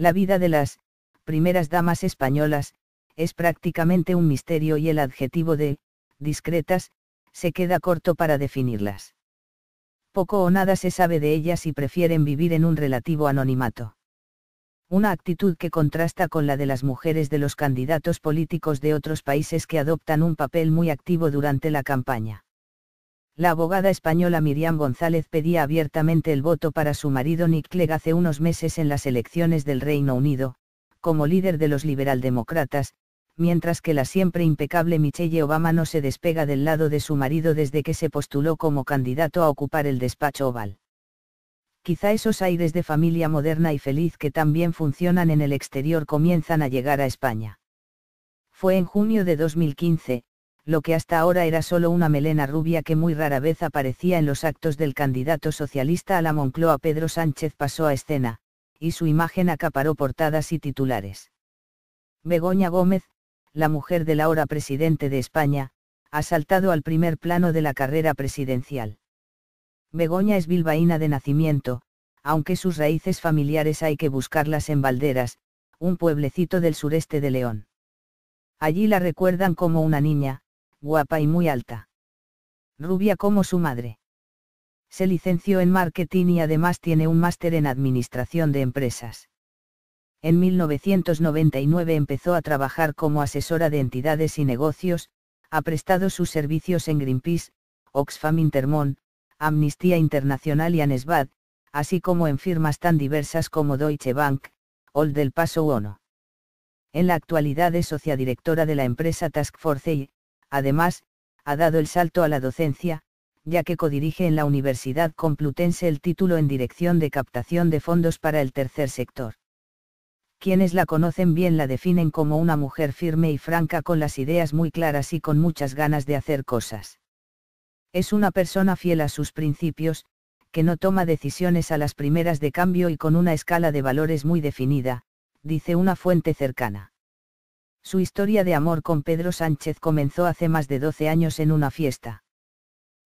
La vida de las primeras damas españolas es prácticamente un misterio y el adjetivo de discretas se queda corto para definirlas. Poco o nada se sabe de ellas y prefieren vivir en un relativo anonimato. Una actitud que contrasta con la de las mujeres de los candidatos políticos de otros países que adoptan un papel muy activo durante la campaña. La abogada española Miriam González pedía abiertamente el voto para su marido Nick Clegg hace unos meses en las elecciones del Reino Unido, como líder de los liberaldemócratas, mientras que la siempre impecable Michelle Obama no se despega del lado de su marido desde que se postuló como candidato a ocupar el despacho oval. Quizá esos aires de familia moderna y feliz que también funcionan en el exterior comienzan a llegar a España. Fue en junio de 2015, lo que hasta ahora era solo una melena rubia que muy rara vez aparecía en los actos del candidato socialista a la Moncloa Pedro Sánchez pasó a escena, y su imagen acaparó portadas y titulares. Begoña Gómez, la mujer del ahora presidente de España, ha saltado al primer plano de la carrera presidencial. Begoña es bilbaína de nacimiento, aunque sus raíces familiares hay que buscarlas en Valderas, un pueblecito del sureste de León. Allí la recuerdan como una niña, guapa y muy alta. Rubia como su madre. Se licenció en marketing y además tiene un máster en administración de empresas. En 1999 empezó a trabajar como asesora de entidades y negocios, ha prestado sus servicios en Greenpeace, Oxfam Intermon, Amnistía Internacional y Anesbad, así como en firmas tan diversas como Deutsche Bank, Old del Paso Ono. En la actualidad es socia directora de la empresa Task Force y, Además, ha dado el salto a la docencia, ya que codirige en la Universidad Complutense el título en Dirección de Captación de Fondos para el Tercer Sector. Quienes la conocen bien la definen como una mujer firme y franca con las ideas muy claras y con muchas ganas de hacer cosas. Es una persona fiel a sus principios, que no toma decisiones a las primeras de cambio y con una escala de valores muy definida, dice una fuente cercana. Su historia de amor con Pedro Sánchez comenzó hace más de 12 años en una fiesta.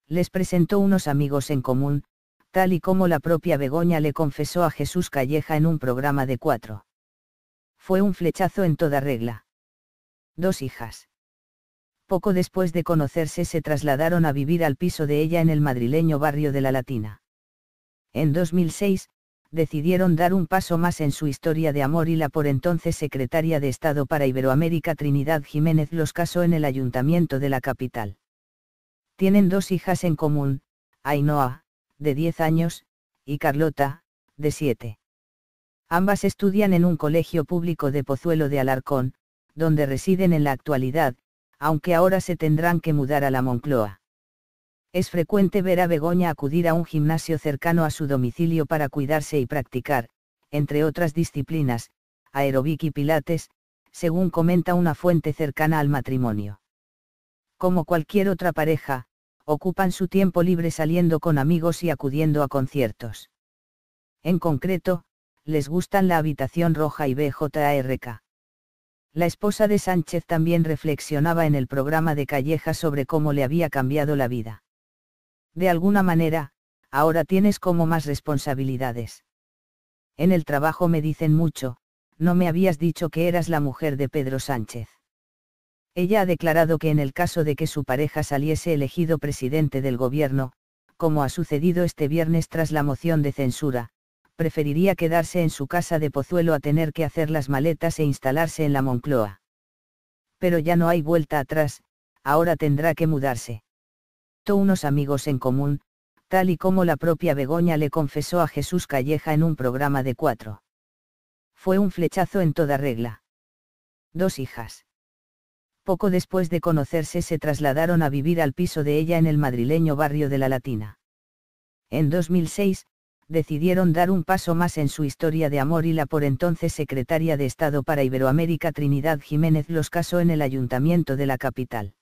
Les presentó unos amigos en común, tal y como la propia Begoña le confesó a Jesús Calleja en un programa de cuatro. Fue un flechazo en toda regla. Dos hijas. Poco después de conocerse se trasladaron a vivir al piso de ella en el madrileño barrio de La Latina. En 2006, decidieron dar un paso más en su historia de amor y la por entonces secretaria de Estado para Iberoamérica Trinidad Jiménez los casó en el ayuntamiento de la capital. Tienen dos hijas en común, Ainhoa, de 10 años, y Carlota, de 7. Ambas estudian en un colegio público de Pozuelo de Alarcón, donde residen en la actualidad, aunque ahora se tendrán que mudar a la Moncloa. Es frecuente ver a Begoña acudir a un gimnasio cercano a su domicilio para cuidarse y practicar, entre otras disciplinas, aeróbic y pilates, según comenta una fuente cercana al matrimonio. Como cualquier otra pareja, ocupan su tiempo libre saliendo con amigos y acudiendo a conciertos. En concreto, les gustan la habitación roja y BJRK. La esposa de Sánchez también reflexionaba en el programa de Calleja sobre cómo le había cambiado la vida. De alguna manera, ahora tienes como más responsabilidades. En el trabajo me dicen mucho, no me habías dicho que eras la mujer de Pedro Sánchez. Ella ha declarado que en el caso de que su pareja saliese elegido presidente del gobierno, como ha sucedido este viernes tras la moción de censura, preferiría quedarse en su casa de Pozuelo a tener que hacer las maletas e instalarse en la Moncloa. Pero ya no hay vuelta atrás, ahora tendrá que mudarse unos amigos en común, tal y como la propia Begoña le confesó a Jesús Calleja en un programa de cuatro. Fue un flechazo en toda regla. Dos hijas. Poco después de conocerse se trasladaron a vivir al piso de ella en el madrileño barrio de La Latina. En 2006, decidieron dar un paso más en su historia de amor y la por entonces secretaria de Estado para Iberoamérica Trinidad Jiménez los casó en el ayuntamiento de la capital.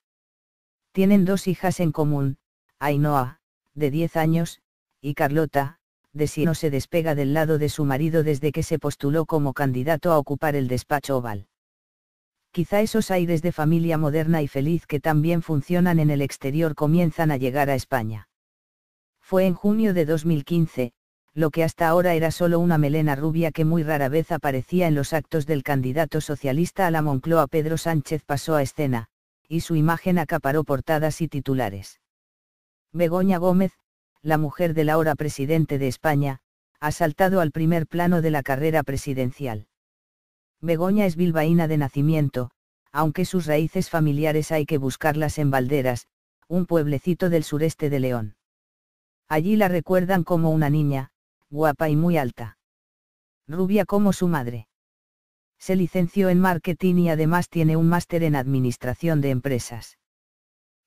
Tienen dos hijas en común, Ainhoa, de 10 años, y Carlota, de si no se despega del lado de su marido desde que se postuló como candidato a ocupar el despacho oval. Quizá esos aires de familia moderna y feliz que también funcionan en el exterior comienzan a llegar a España. Fue en junio de 2015, lo que hasta ahora era solo una melena rubia que muy rara vez aparecía en los actos del candidato socialista a la Moncloa Pedro Sánchez pasó a escena, y su imagen acaparó portadas y titulares. Begoña Gómez, la mujer del ahora presidente de España, ha saltado al primer plano de la carrera presidencial. Begoña es bilbaína de nacimiento, aunque sus raíces familiares hay que buscarlas en Valderas, un pueblecito del sureste de León. Allí la recuerdan como una niña, guapa y muy alta. Rubia como su madre. Se licenció en marketing y además tiene un máster en administración de empresas.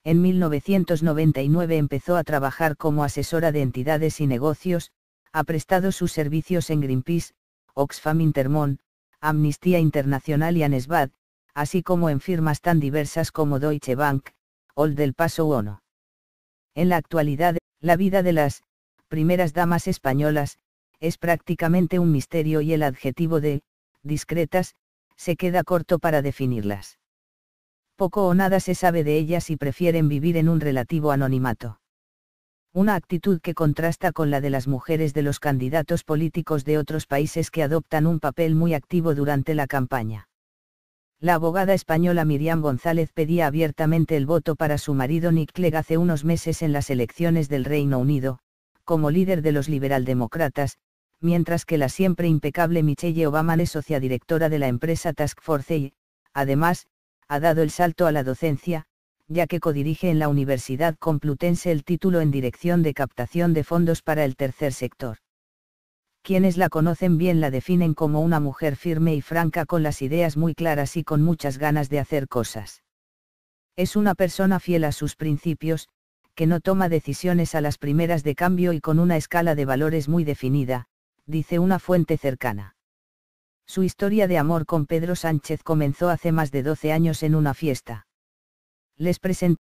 En 1999 empezó a trabajar como asesora de entidades y negocios, ha prestado sus servicios en Greenpeace, Oxfam Intermon, Amnistía Internacional y Anesbad, así como en firmas tan diversas como Deutsche Bank, Old del Paso Ono. En la actualidad, la vida de las primeras damas españolas es prácticamente un misterio y el adjetivo de discretas, se queda corto para definirlas. Poco o nada se sabe de ellas y prefieren vivir en un relativo anonimato. Una actitud que contrasta con la de las mujeres de los candidatos políticos de otros países que adoptan un papel muy activo durante la campaña. La abogada española Miriam González pedía abiertamente el voto para su marido Nick Clegg hace unos meses en las elecciones del Reino Unido, como líder de los liberaldemócratas, mientras que la siempre impecable Michelle Obama es socia directora de la empresa Task Force y, además, ha dado el salto a la docencia, ya que codirige en la Universidad Complutense el título en Dirección de Captación de Fondos para el Tercer Sector. Quienes la conocen bien la definen como una mujer firme y franca con las ideas muy claras y con muchas ganas de hacer cosas. Es una persona fiel a sus principios, que no toma decisiones a las primeras de cambio y con una escala de valores muy definida, dice una fuente cercana. Su historia de amor con Pedro Sánchez comenzó hace más de 12 años en una fiesta. Les presenté